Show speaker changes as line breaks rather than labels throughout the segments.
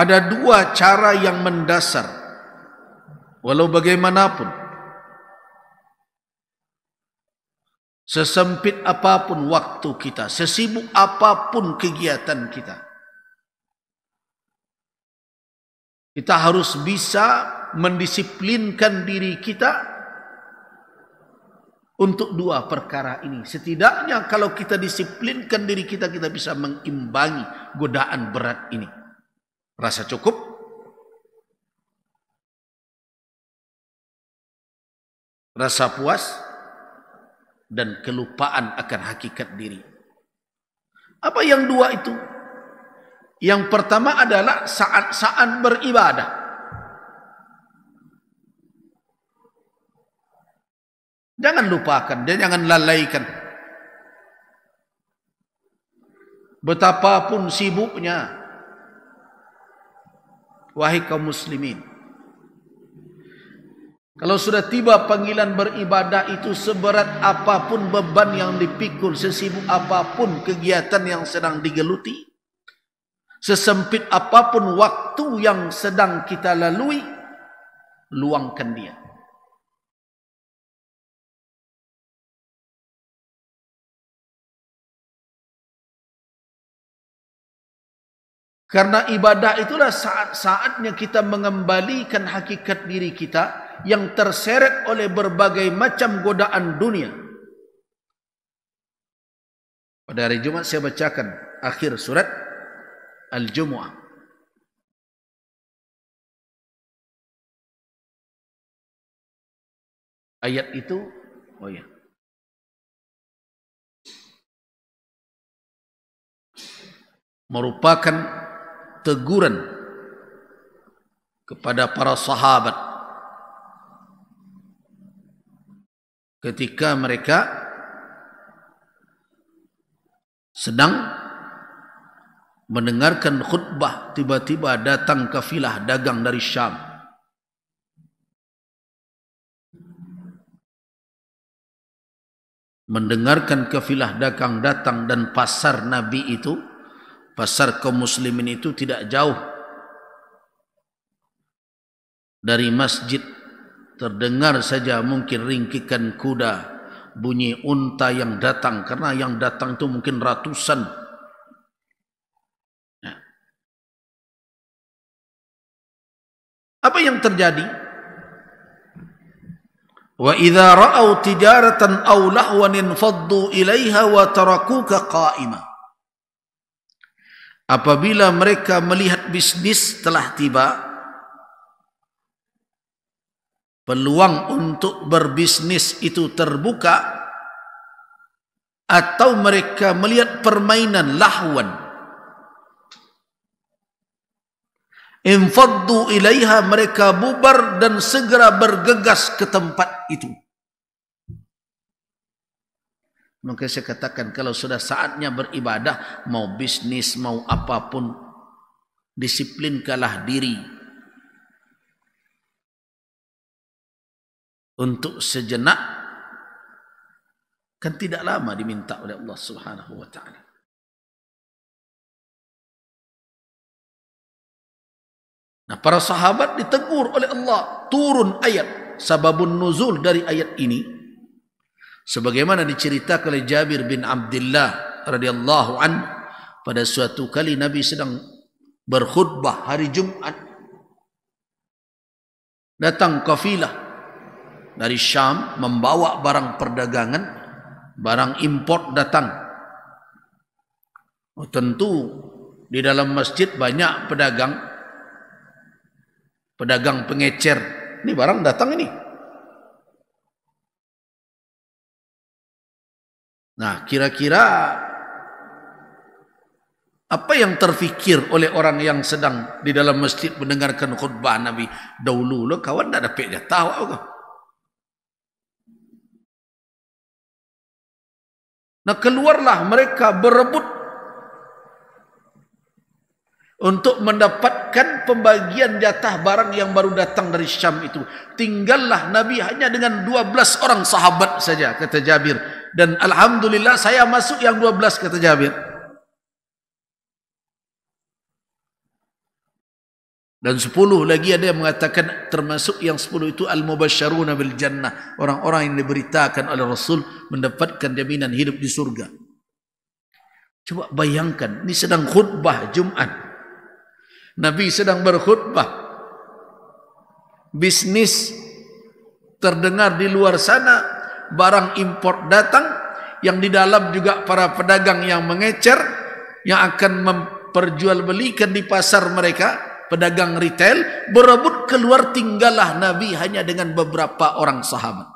Ada dua cara yang mendasar. Walau bagaimanapun. Sesempit apapun waktu kita. Sesibuk apapun kegiatan kita. Kita harus bisa mendisiplinkan diri kita untuk dua perkara ini. Setidaknya kalau kita disiplinkan diri kita, kita bisa mengimbangi godaan berat ini. Rasa cukup? Rasa puas? Dan kelupaan akan hakikat diri. Apa yang dua itu? Yang pertama adalah saat-saat beribadah. Jangan lupakan dan jangan lalaikan. Betapapun sibuknya, wahai kaum muslimin. Kalau sudah tiba panggilan beribadah itu seberat apapun beban yang dipikul, sesibuk apapun kegiatan yang sedang digeluti, sesempit apapun waktu yang sedang kita lalui, luangkan dia. Karena ibadah itulah saat-saatnya kita mengembalikan hakikat diri kita yang terseret oleh berbagai macam godaan dunia. Pada hari Jumat saya bacakan akhir surat
Al-Jumu'ah. Ayat itu, oh ya. Merupakan
teguran kepada para sahabat ketika mereka sedang mendengarkan khutbah tiba-tiba datang kafilah dagang dari Syam mendengarkan kafilah dagang datang dan pasar nabi itu pasar kaum muslimin itu tidak jauh dari masjid terdengar saja mungkin ringkikan kuda bunyi unta yang datang karena yang datang itu mungkin ratusan ya.
apa yang terjadi
wa idza ra'au tijaratan aw lahwanin faddu ilaiha wa tarakuka qa'imah apabila mereka melihat bisnis telah tiba peluang untuk berbisnis itu terbuka atau mereka melihat permainan lahwan infaddu ilaiha mereka bubar dan segera bergegas ke tempat itu Maka saya katakan kalau sudah saatnya beribadah, mau bisnis, mau apapun, disiplin kalah diri untuk sejenak kan tidak lama
diminta oleh Allah Subhanahu wa
Nah, para sahabat ditegur oleh Allah, turun ayat sababun nuzul dari ayat ini sebagaimana diceritakan oleh Jabir bin Abdullah radhiyallahu an pada suatu kali Nabi sedang berkhutbah hari Jumat datang kafilah dari Syam membawa barang perdagangan barang import datang oh, tentu di dalam masjid banyak pedagang pedagang pengecer ini barang datang ini Nah, kira-kira apa yang terfikir oleh orang yang sedang di dalam masjid mendengarkan khutbah Nabi dahulu lo kawan tidak dapat dia tahu apa? Nah keluarlah mereka berebut untuk mendapatkan pembagian jatah barang yang baru datang dari Syam itu. Tinggallah Nabi hanya dengan 12 orang sahabat saja kata Jabir dan alhamdulillah saya masuk yang 12 kata Jabir. Dan 10 lagi ada yang mengatakan termasuk yang 10 itu al-mubasysyaruna bil jannah, orang-orang yang diberitakan oleh Rasul mendapatkan jaminan hidup di surga. Coba bayangkan, ini sedang khutbah Jumat. Nabi sedang berkhutbah. Bisnis terdengar di luar sana barang impor datang yang di dalam juga para pedagang yang mengecer yang akan memperjualbelikan di pasar mereka pedagang retail berebut keluar tinggallah Nabi hanya dengan beberapa orang sahabat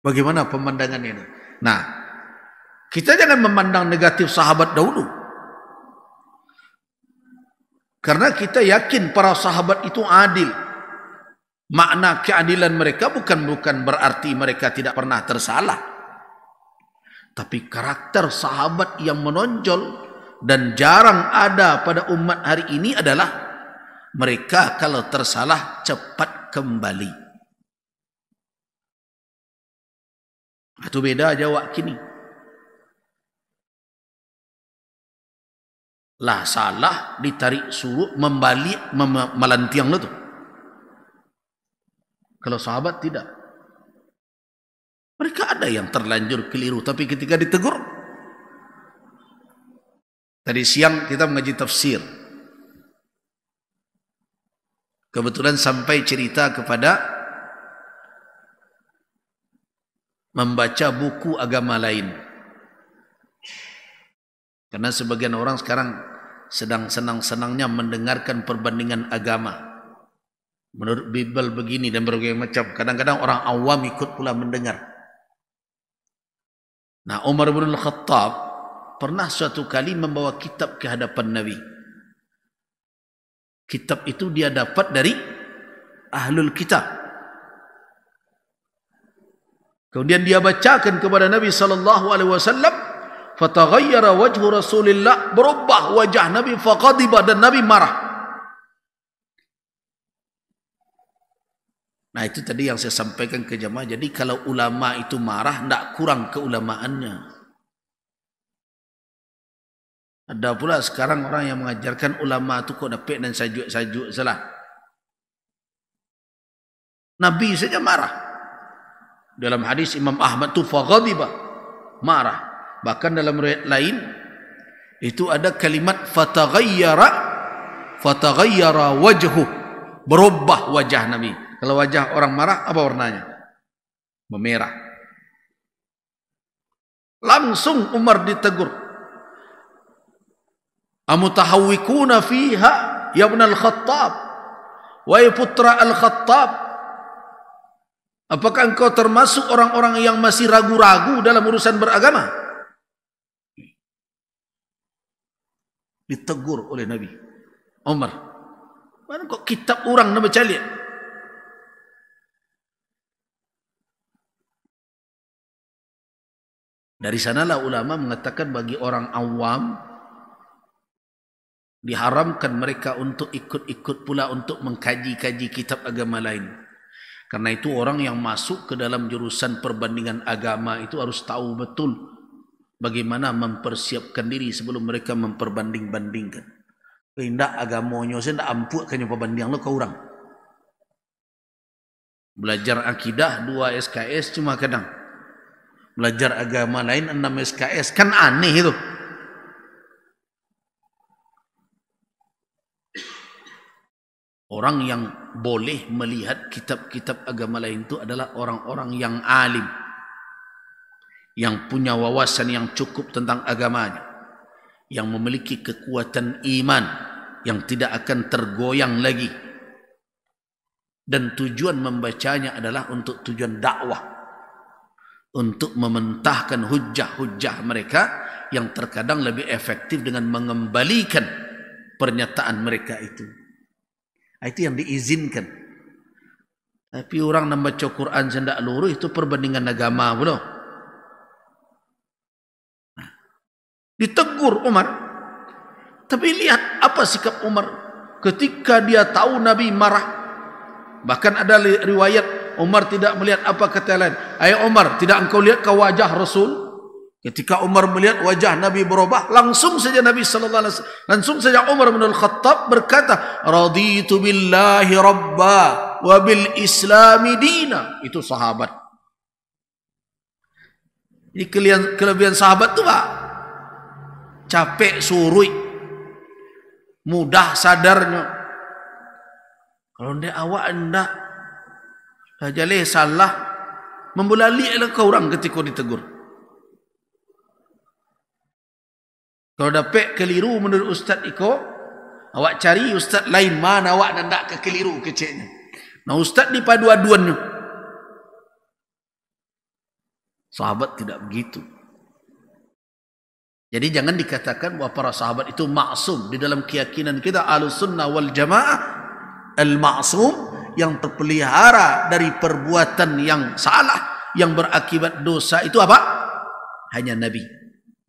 bagaimana pemandangan ini nah kita jangan memandang negatif sahabat dahulu karena kita yakin para sahabat itu adil makna keadilan mereka bukan bukan berarti mereka tidak pernah tersalah tapi karakter sahabat yang menonjol dan jarang ada pada umat hari ini adalah mereka kalau tersalah cepat kembali
itu beda jawab kini
lah salah ditarik suruh membalik mem melantiang lo tuh kalau sahabat tidak. Mereka ada yang terlanjur keliru tapi ketika ditegur Tadi siang kita mengaji tafsir. Kebetulan sampai cerita kepada membaca buku agama lain. Karena sebagian orang sekarang sedang senang-senangnya mendengarkan perbandingan agama. Menurut Bible begini dan berbagai macam. Kadang-kadang orang awam ikut pula mendengar. Nah Umar bin khattab pernah suatu kali membawa kitab ke hadapan Nabi. Kitab itu dia dapat dari Ahlul Kitab. Kemudian dia bacakan kepada Nabi sallallahu alaihi wasallam, fataghayyara wajhu Rasulillah, berubah wajah Nabi faqadiba dan Nabi marah. Nah itu tadi yang saya sampaikan ke jemaah. Jadi kalau ulama itu marah, tidak kurang keulamaannya. Ada pula sekarang orang yang mengajarkan ulama itu kok dapat dan sajuk-sajuk salah. Nabi saja marah. Dalam hadis Imam Ahmad itu faghadibah. Marah. Bahkan dalam riwayat lain, itu ada kalimat fataghayyara fataghayyara wajhu. Berubah wajah Nabi. Kalau wajah orang marah, apa warnanya? Memerah. Langsung Umar ditegur. Amutahawikuna fiha ya bin al-Khattab. Wai putra al-Khattab. Apakah engkau termasuk orang-orang yang masih ragu-ragu dalam urusan beragama? Ditegur oleh Nabi. Umar. Mana kok kitab orang nama calik? Dari sanalah ulama mengatakan bagi orang awam diharamkan mereka untuk ikut-ikut pula untuk mengkaji-kaji kitab agama lain. Karena itu orang yang masuk ke dalam jurusan perbandingan agama itu harus tahu betul bagaimana mempersiapkan diri sebelum mereka memperbanding-bandingkan. Tidak agamanya, saya tidak ampuh akan perbandingan lo ke orang. Belajar akidah dua SKS cuma kadang belajar agama lain 6 SKS kan aneh itu orang yang boleh melihat kitab-kitab agama lain itu adalah orang-orang yang alim yang punya wawasan yang cukup tentang agamanya yang memiliki kekuatan iman yang tidak akan tergoyang lagi dan tujuan membacanya adalah untuk tujuan dakwah untuk mementahkan hujah-hujah mereka yang terkadang lebih efektif dengan mengembalikan pernyataan mereka itu. Ah, itu yang diizinkan. Tapi orang nama Quran sendak luruh itu perbandingan agama belum. Nah, ditegur Umar. Tapi lihat apa sikap Umar ketika dia tahu Nabi marah. Bahkan ada riwayat Umar tidak melihat apa kata lain. Ayah Umar, tidak engkau lihat ke wajah Rasul? Ketika Umar melihat wajah Nabi berubah, langsung saja Nabi saw. langsung saja Umar bin Al-Khattab berkata, "Raditu billahi rabba wa bil islami dina." Itu sahabat. Ini kelebihan, kelebihan sahabat tu Pak. Capek surui. Mudah sadarnya. Kalau ndak awak ndak Ha, Jalil salah membulali ke orang ketika ditegur. Kalau dapat keliru menurut ustaz iko, awak cari ustaz lain mana awak nak kekeliru kecilnya. Nah ustaz di padu aduannya. Sahabat tidak begitu. Jadi jangan dikatakan bahawa para sahabat itu maksum di dalam keyakinan kita al-sunnah wal jamaah al maksum yang terpelihara dari perbuatan yang salah yang berakibat dosa itu apa? Hanya Nabi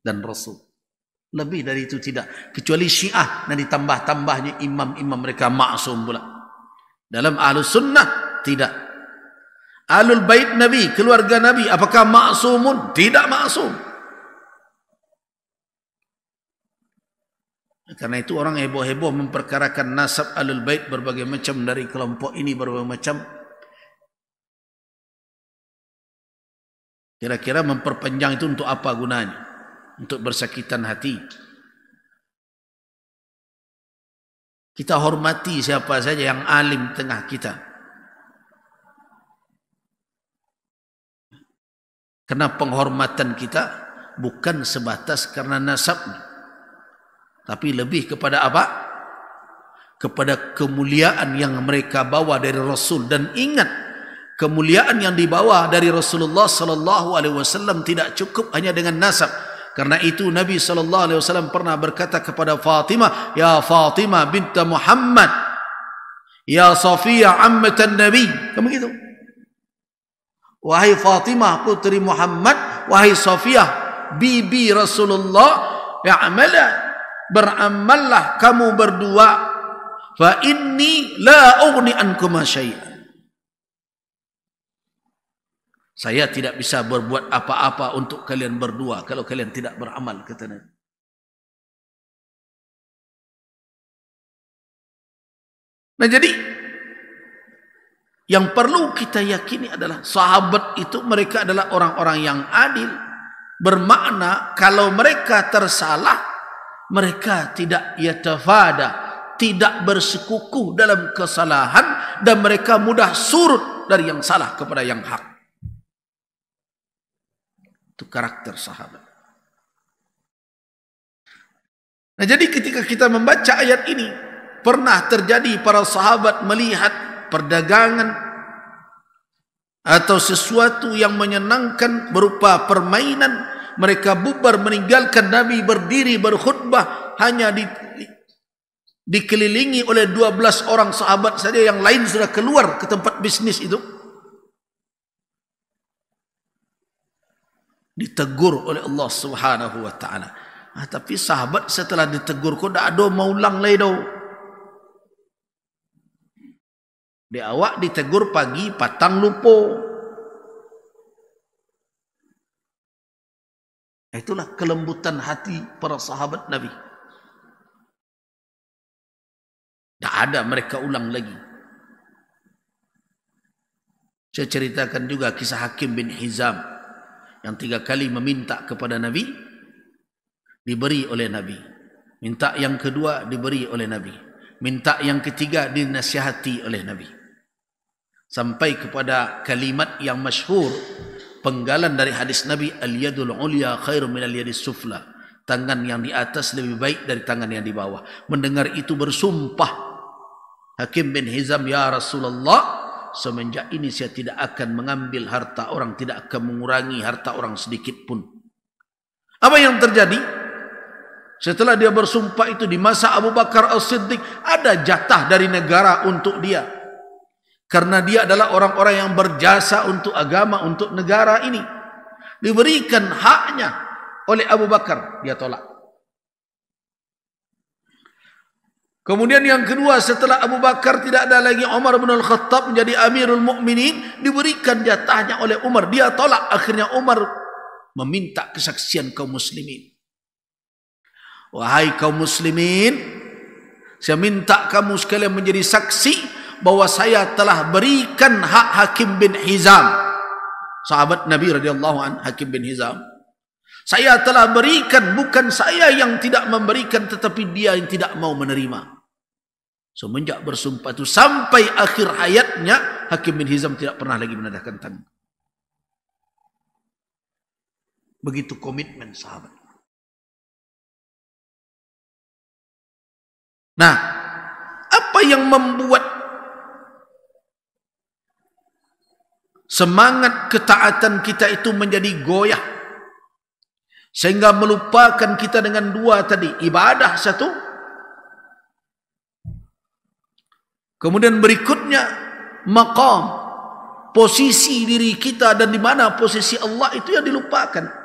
dan Rasul. Lebih dari itu tidak. Kecuali Syiah dan ditambah-tambahnya imam-imam mereka maasum pula. Dalam Ahlus Sunnah tidak. Ahlul Bait Nabi, keluarga Nabi apakah maksumun? Tidak maasum. Karena itu orang heboh-heboh memperkarakan nasab alul bait berbagai macam dari kelompok ini berbagai macam. Kira-kira memperpanjang itu untuk apa gunanya? Untuk bersakitan hati. Kita hormati siapa saja yang alim tengah kita. Kena penghormatan kita bukan sebatas karena nasabnya tapi lebih kepada apa? kepada kemuliaan yang mereka bawa dari Rasul dan ingat kemuliaan yang dibawa dari Rasulullah sallallahu alaihi wasallam tidak cukup hanya dengan nasab karena itu Nabi sallallahu alaihi wasallam pernah berkata kepada Fatimah ya Fatimah binti Muhammad ya Safiya, ammatan Nabi kamu gitu wahai Fatimah putri Muhammad wahai Safiya bibi Rasulullah ya amalah beramallah kamu berdua fa inni la ughni ankum syai'an saya tidak bisa berbuat apa-apa untuk kalian berdua kalau kalian tidak beramal kata Nabi Nah jadi yang perlu kita yakini adalah sahabat itu mereka adalah orang-orang yang adil bermakna kalau mereka tersalah mereka tidak yatafada tidak bersekukuh dalam kesalahan dan mereka mudah surut dari yang salah kepada yang hak itu karakter sahabat Nah, jadi ketika kita membaca ayat ini, pernah terjadi para sahabat melihat perdagangan atau sesuatu yang menyenangkan berupa permainan mereka bubar meninggalkan Nabi berdiri berkhutbah hanya di, dikelilingi oleh 12 orang sahabat saja yang lain sudah keluar ke tempat bisnis itu ditegur oleh Allah Subhanahu wa taala. Ah, tapi sahabat setelah ditegur kok tak ada mau ulang lagi tau. Di awak ditegur pagi patang lupa. Itulah kelembutan hati para sahabat Nabi. Tak ada mereka ulang lagi. Saya ceritakan juga kisah Hakim bin Hizam yang tiga kali meminta kepada Nabi diberi oleh Nabi. Minta yang kedua diberi oleh Nabi. Minta yang ketiga dinasihati oleh Nabi. Sampai kepada kalimat yang masyhur penggalan dari hadis Nabi al-yadul ulya khairu min yadis sufla tangan yang di atas lebih baik dari tangan yang di bawah mendengar itu bersumpah Hakim bin Hizam ya Rasulullah semenjak ini saya tidak akan mengambil harta orang tidak akan mengurangi harta orang sedikit pun apa yang terjadi setelah dia bersumpah itu di masa Abu Bakar As-Siddiq ada jatah dari negara untuk dia karena dia adalah orang-orang yang berjasa untuk agama untuk negara ini diberikan haknya oleh Abu Bakar dia tolak Kemudian yang kedua setelah Abu Bakar tidak ada lagi Umar bin Al-Khattab menjadi Amirul Mukminin diberikan jatahnya oleh Umar dia tolak akhirnya Umar meminta kesaksian kaum muslimin Wahai kaum muslimin saya minta kamu sekalian menjadi saksi bahwa saya telah berikan hak Hakim bin Hizam sahabat Nabi radhiyallahu an Hakim bin Hizam saya telah berikan bukan saya yang tidak memberikan tetapi dia yang tidak mau menerima semenjak bersumpah itu sampai akhir hayatnya Hakim bin Hizam tidak pernah lagi menadahkan tangan begitu komitmen sahabat
Nah, apa yang membuat
semangat ketaatan kita itu menjadi goyah sehingga melupakan kita dengan dua tadi ibadah satu kemudian berikutnya maqam posisi diri kita dan di mana posisi Allah itu yang dilupakan